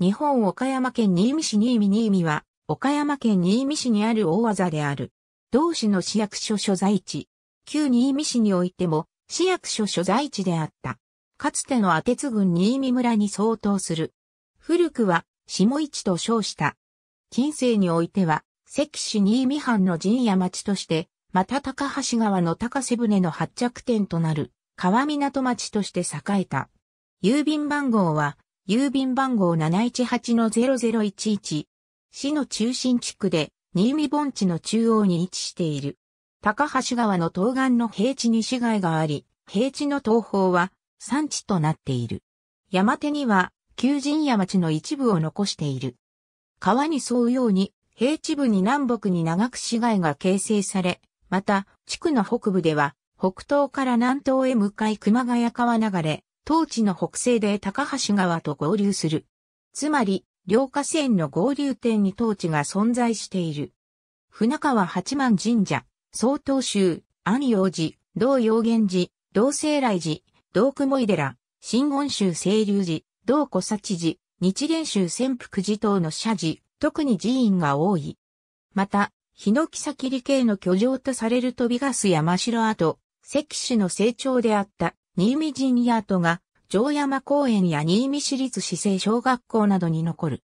日本岡山県新見市新見新見は、岡山県新見市にある大技である。同市の市役所所在地。旧新見市においても、市役所所在地であった。かつての阿鉄郡新見村に相当する。古くは、下市と称した。近世においては、関市新見藩の陣屋町として、また高橋川の高瀬船の発着点となる、川港町として栄えた。郵便番号は、郵便番号718-0011、市の中心地区で、新見盆地の中央に位置している。高橋川の東岸の平地に市街があり、平地の東方は山地となっている。山手には、旧陣屋町の一部を残している。川に沿うように、平地部に南北に長く市街が形成され、また、地区の北部では、北東から南東へ向かい熊谷川流れ、当地の北西で高橋川と合流する。つまり、両河川の合流点に当地が存在している。船川八幡神社、曹洞宗、安陽寺、道陽源寺、道西来寺、道雲井寺、新言宗清流寺、道古佐知寺、日蓮宗潜伏寺等の社寺、特に寺院が多い。また、日ノ木サキ系の居城とされる飛びガス山城跡、関市の成長であった新見陣や跡が、城山公園や新見市立市政小学校などに残る。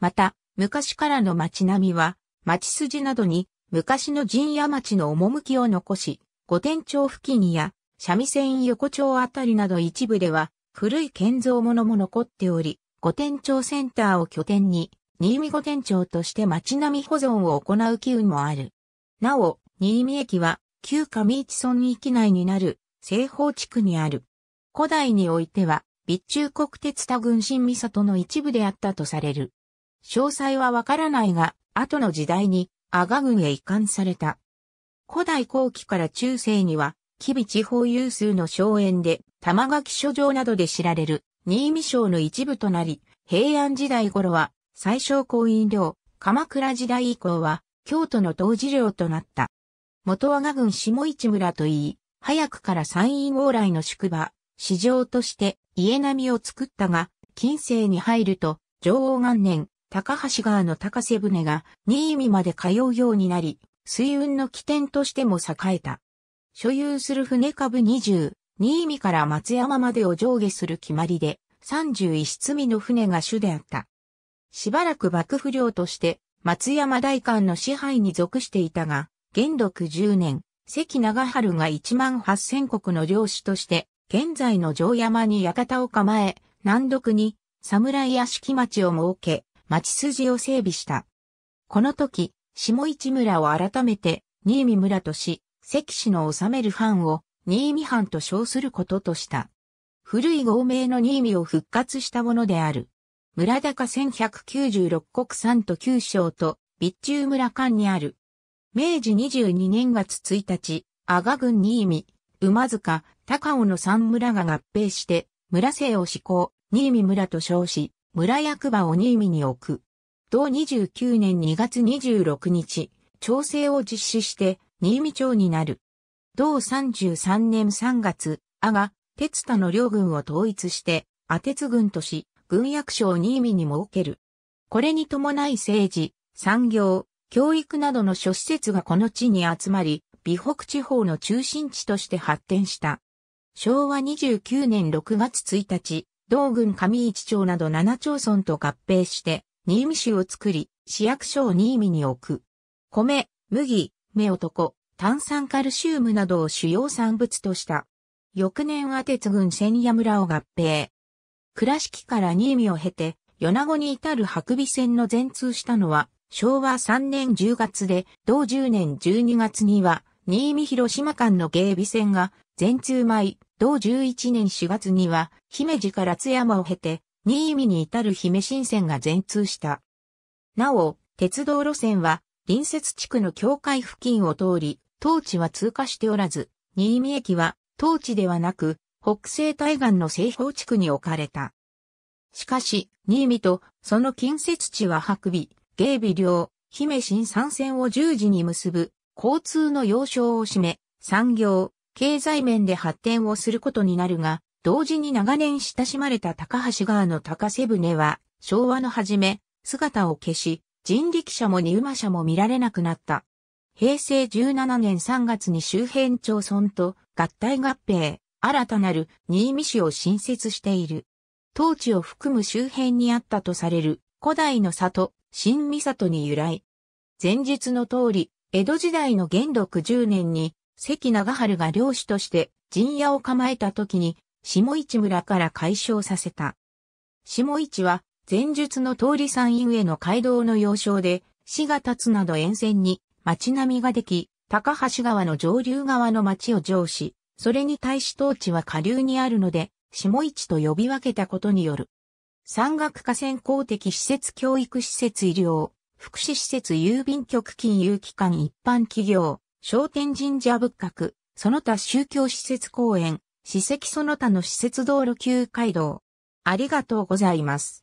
また、昔からの町並みは、町筋などに、昔の陣屋町の趣を残し、御殿町付近や、三味線横丁あたりなど一部では、古い建造物も残っており、御殿町センターを拠点に、新見御殿町として町並み保存を行う機運もある。なお、新見駅は、旧上市村域内になる西方地区にある。古代においては、備中国鉄田軍神岬の一部であったとされる。詳細はわからないが、後の時代に阿賀郡へ移管された。古代後期から中世には、吉備地方有数の荘園で、玉垣書城などで知られる、新見省の一部となり、平安時代頃は、最小公院領、鎌倉時代以降は、京都の当時領となった。元阿賀郡下市村といい、早くから山陰往来の宿場、市場として家並みを作ったが、近世に入ると、上王元年、高橋川の高瀬船が新見まで通うようになり、水運の起点としても栄えた。所有する船株20、新見から松山までを上下する決まりで、31積の船が主であった。しばらく幕府領として、松山大官の支配に属していたが、元禄10年、関長春が1万8000国の領主として、現在の城山に館を構え、南独に侍屋敷町を設け、町筋を整備した。この時、下市村を改めて、新見村とし、関市の治める藩を、新見藩と称することとした。古い合名の新見を復活したものである。村高1196国産と九省と、備中村間にある明治22年月1日、阿賀郡新見、馬塚、高尾の三村が合併して、村政を施行、新見村と称し、村役場を新見に置く。同29年2月26日、調整を実施して、新見町になる。同33年3月、阿賀、鉄田の両軍を統一して、阿鉄軍とし、軍役所を新見に設ける。これに伴い政治、産業、教育などの諸施設がこの地に集まり、美北地方の中心地として発展した。昭和29年6月1日、同郡上市町など7町村と合併して、新見市を作り、市役所を新見に置く。米、麦、目男、炭酸カルシウムなどを主要産物とした。翌年は鉄郡千夜村を合併。倉敷から新見を経て、米子に至る白尾線の全通したのは、昭和3年10月で、同10年12月には、新見広島間の芸備線が、全通米、同11年4月には、姫路から津山を経て、新見に至る姫新線が全通した。なお、鉄道路線は、隣接地区の境界付近を通り、当地は通過しておらず、新見駅は、当地ではなく、北西対岸の西方地区に置かれた。しかし、新見とその近接地は白尾、芸微量、姫新三線を十字に結ぶ、交通の要衝を占め、産業、経済面で発展をすることになるが、同時に長年親しまれた高橋川の高瀬船は、昭和の初め、姿を消し、人力車も荷馬車も見られなくなった。平成17年3月に周辺町村と合体合併、新たなる新見市を新設している。当地を含む周辺にあったとされる古代の里、新三里に由来。前述の通り、江戸時代の元禄十年に、関長春が領主として陣屋を構えた時に、下市村から解消させた。下市は、前述の通り山陰への街道の要衝で、市が立つなど沿線に町並みができ、高橋川の上流側の町を上し、それに対し当地は下流にあるので、下市と呼び分けたことによる山岳河川公的施設教育施設医療、福祉施設郵便局金融機関一般企業、商店神社仏閣、その他宗教施設公園、史跡その他の施設道路旧街道。ありがとうございます。